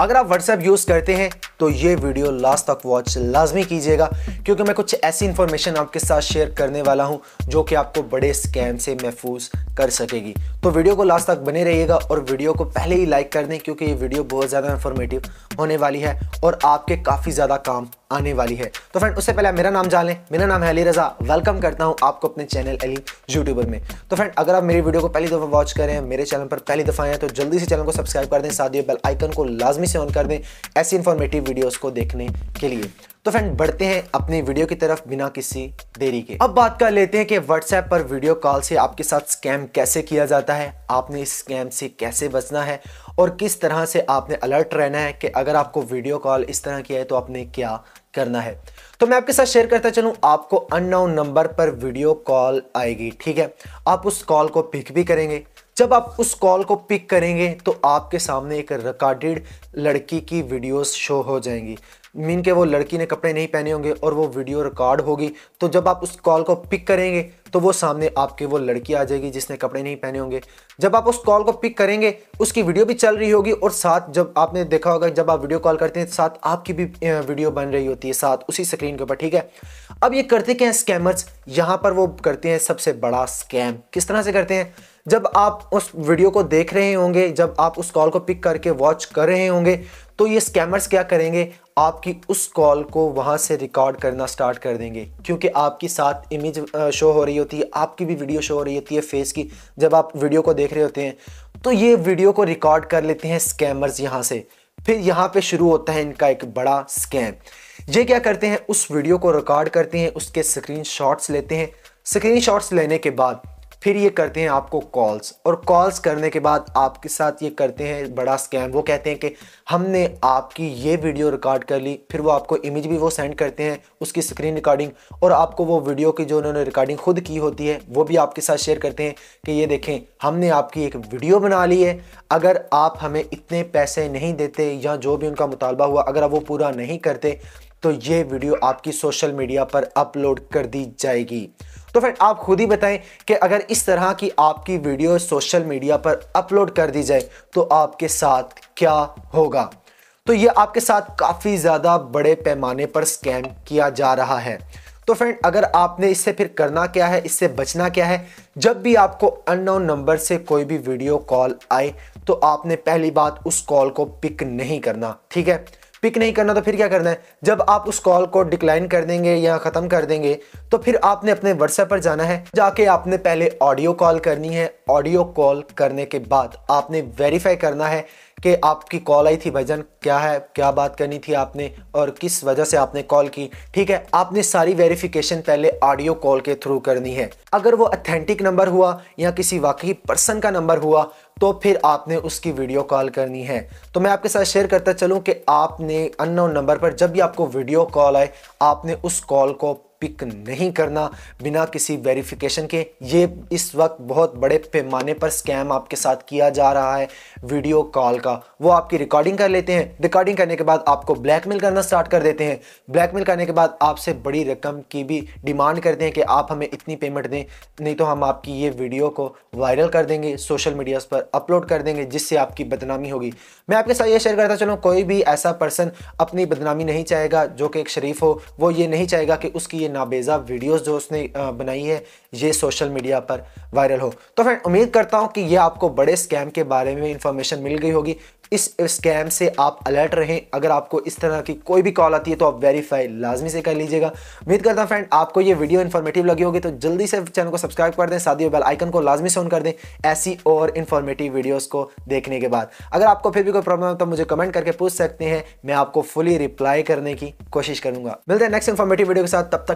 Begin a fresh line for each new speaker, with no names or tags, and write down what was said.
अगर आप WhatsApp use करते हैं तो ये वीडियो लास्ट तक वॉच लाजमी कीजिएगा क्योंकि मैं कुछ ऐसी इन्फॉर्मेशन आपके साथ शेयर करने वाला हूँ जो कि आपको बड़े स्कैम से महफूज कर सकेगी तो वीडियो को लास्ट तक बने रहिएगा और वीडियो को पहले ही लाइक कर दें क्योंकि ये वीडियो बहुत ज़्यादा इन्फॉर्मेटिव होने वाली है और आपके काफ़ी ज़्यादा काम आने वाली है तो फ्रेंड उससे पहले मेरा नाम जान लें मेरा नाम है अली रजा वेलकम करता हूं आपको अपने चैनल अली यूट्यूबर में तो फ्रेंड अगर आप मेरी वीडियो को पहली दफ़ा वॉच कर रहे हैं मेरे चैनल पर पहली दफ़ा आए तो जल्दी से चैनल को सब्सक्राइब कर दें साथ ही बेल आइकन को लाजमी से ऑन कर दें ऐसी इन्फॉर्मेटिव वीडियोज़ को देखने के लिए तो फ्रेंड बढ़ते हैं अपनी वीडियो की तरफ बिना किसी देरी के अब बात कर लेते हैं कि व्हाट्सएप पर वीडियो कॉल से आपके साथ स्कैम कैसे किया जाता है आपने इस स्कैम से कैसे बचना है और किस तरह से आपने अलर्ट रहना है कि अगर आपको वीडियो कॉल इस तरह किया है तो आपने क्या करना है तो मैं आपके साथ शेयर करता चलूं आपको अननाउन नंबर पर वीडियो कॉल आएगी ठीक है आप उस कॉल को पिक भी करेंगे जब आप उस कॉल को पिक करेंगे तो आपके सामने एक रिकॉर्डेड लड़की की वीडियोस शो हो जाएंगी मीन के वो लड़की ने कपड़े नहीं पहने होंगे और वो वीडियो रिकॉर्ड होगी तो जब आप उस कॉल को पिक करेंगे तो वो सामने आपके वो लड़की आ जाएगी जिसने कपड़े नहीं पहने होंगे जब आप उस कॉल को पिक करेंगे उसकी वीडियो भी चल रही होगी और साथ जब आपने देखा होगा जब आप वीडियो कॉल करते हैं साथ आपकी भी वीडियो बन रही होती है साथ उसी स्क्रीन के ऊपर ठीक है अब ये करते क्या हैं स्कैमर्स यहाँ पर वो करते हैं सबसे बड़ा स्कैम किस तरह से करते हैं जब आप उस वीडियो को देख रहे होंगे जब आप उस कॉल को पिक करके वॉच कर रहे होंगे तो ये स्कैमर्स क्या करेंगे आपकी उस कॉल को वहाँ से रिकॉर्ड करना स्टार्ट कर देंगे क्योंकि आपकी साथ इमेज शो हो रही होती है आपकी भी वीडियो शो हो रही होती है फेस की जब आप वीडियो को देख रहे होते हैं तो ये वीडियो को रिकॉर्ड कर लेते हैं स्कैमर्स यहाँ से फिर यहाँ पे शुरू होता है इनका एक बड़ा स्कैम ये क्या करते हैं उस वीडियो को रिकॉर्ड करते हैं उसके स्क्रीन लेते हैं स्क्रीन लेने के बाद फिर ये करते हैं आपको कॉल्स और कॉल्स करने के बाद आपके साथ ये करते हैं बड़ा स्कैम वो कहते हैं कि हमने आपकी ये वीडियो रिकॉर्ड कर ली फिर वो आपको इमेज भी वो सेंड करते हैं उसकी स्क्रीन रिकॉर्डिंग और आपको वो वीडियो की जो उन्होंने रिकॉर्डिंग खुद की होती है वो भी आपके साथ शेयर करते हैं कि ये देखें हमने आपकी एक वीडियो बना ली है अगर आप हमें इतने पैसे नहीं देते या जो भी उनका मुतालबा हुआ अगर आप वो पूरा नहीं करते तो ये वीडियो आपकी सोशल मीडिया पर अपलोड कर दी जाएगी तो फिर आप खुद ही बताएं कि अगर इस तरह की आपकी वीडियो सोशल मीडिया पर अपलोड कर दी जाए तो आपके साथ क्या होगा तो ये आपके साथ काफ़ी ज़्यादा बड़े पैमाने पर स्कैम किया जा रहा है तो फ्रेंड अगर आपने इससे फिर करना क्या है इससे बचना क्या है जब भी आपको अननोन नंबर से कोई भी वीडियो कॉल आए तो आपने पहली बात उस कॉल को पिक नहीं करना ठीक है पिक नहीं करना तो फिर क्या करना है जब आप उस कॉल को डिक्लाइन कर देंगे या ख़त्म कर देंगे तो फिर आपने अपने व्हाट्सएप पर जाना है जाके आपने पहले ऑडियो कॉल करनी है ऑडियो कॉल करने के बाद आपने वेरीफाई करना है कि आपकी कॉल आई थी भाईजान क्या है क्या बात करनी थी आपने और किस वजह से आपने कॉल की ठीक है आपने सारी वेरिफिकेशन पहले ऑडियो कॉल के थ्रू करनी है अगर वो अथेंटिक नंबर हुआ या किसी वाकई पर्सन का नंबर हुआ तो फिर आपने उसकी वीडियो कॉल करनी है तो मैं आपके साथ शेयर करता चलूँ कि आपने अननोन नंबर पर जब भी आपको वीडियो कॉल आए आपने उस कॉल को पिक नहीं करना बिना किसी वेरिफिकेशन के ये इस वक्त बहुत बड़े पैमाने पर स्कैम आपके साथ किया जा रहा है वीडियो कॉल का वो आपकी रिकॉर्डिंग कर लेते हैं रिकॉर्डिंग करने के बाद आपको ब्लैकमेल करना स्टार्ट कर देते हैं ब्लैकमेल करने के बाद आपसे बड़ी रकम की भी डिमांड करते हैं कि आप हमें इतनी पेमेंट दें नहीं तो हम आपकी ये वीडियो को वायरल कर देंगे सोशल मीडियाज़ पर अपलोड कर देंगे जिससे आपकी बदनामी होगी मैं आपके साथ ये शेयर करता चलूँ कोई भी ऐसा पर्सन अपनी बदनामी नहीं चाहेगा जो कि एक शरीफ हो वो ये नहीं चाहेगा कि उसकी ये नाबेजा वीडियोस जो उसने बनाई है ये सोशल मीडिया पर वायरल हो तो फ्रेंड उम्मीद करता हूँ कि ये आपको बड़े स्कैम के बारे में इंफॉर्मेशन मिल गई होगी इस स्कैम से आप अलर्ट रहें अगर आपको इस तरह की कोई भी कॉल आती है तो आप वेरीफाई लाजमी से कर लीजिएगा उम्मीद करता हूँ फ्रेंड आपको ये वीडियो इन्फॉर्मेटिव लगी होगी तो जल्दी से चैनल को सब्सक्राइब कर दें साथ ही बेल आइकन को लाजमी से ऑन कर दें ऐसी और इन्फॉर्मेटिव वीडियोज़ को देखने के बाद अगर आपको फिर भी कोई प्रॉब्लम हो तो मुझे कमेंट करके पूछ सकते हैं मैं आपको फुली रिप्लाई करने की कोशिश करूँगा मिलते हैं नेक्स्ट इन्फॉर्मेटिव वीडियो के साथ तब तक